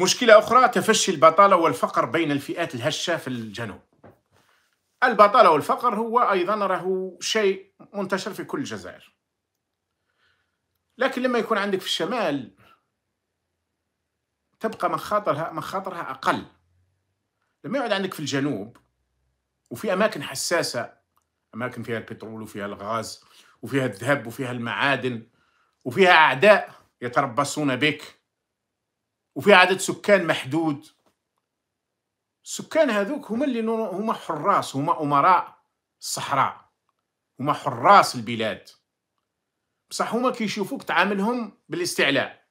مشكلة أخرى تفشي البطالة والفقر بين الفئات الهشة في الجنوب البطالة والفقر هو أيضا راه شيء منتشر في كل الجزائر لكن لما يكون عندك في الشمال تبقى مخاطرها مخاطرها أقل لما يعد عندك في الجنوب وفي أماكن حساسة أماكن فيها البترول وفيها الغاز وفيها الذهب وفيها المعادن وفيها أعداء يتربصون بك وفي عدد سكان محدود السكان هذوك هما اللي هما حراس هما امراء الصحراء هما حراس البلاد بصح هما كيشوفوك تعاملهم بالاستعلاء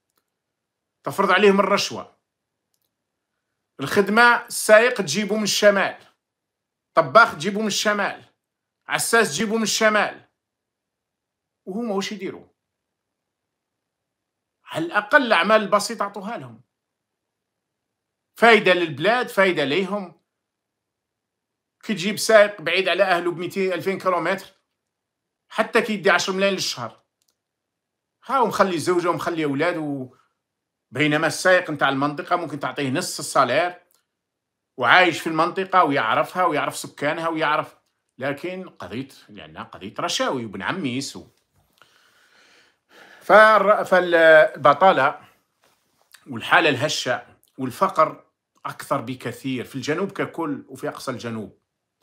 تفرض عليهم الرشوه الخدمه السائق تجيبو من الشمال طباخ تجيبو من الشمال عساس تجيبو من الشمال وهما واش يديروا على الاقل الاعمال البسيطه عطوها لهم فايده للبلاد فايده ليهم كي تجيب سائق بعيد على اهله ب 200 2000 كيلومتر حتى كي يدي 10 ملايين للشهر ها ومخلي زوجه ومخلي اولاد و... بينما السائق نتاع المنطقه ممكن تعطيه نص الصالير وعايش في المنطقه ويعرفها ويعرف سكانها ويعرف لكن قضيه لانها قضيه رشاوي وبن عميس و... فالبطاله والحاله الهشه والفقر اكثر بكثير في الجنوب ككل وفي اقصى الجنوب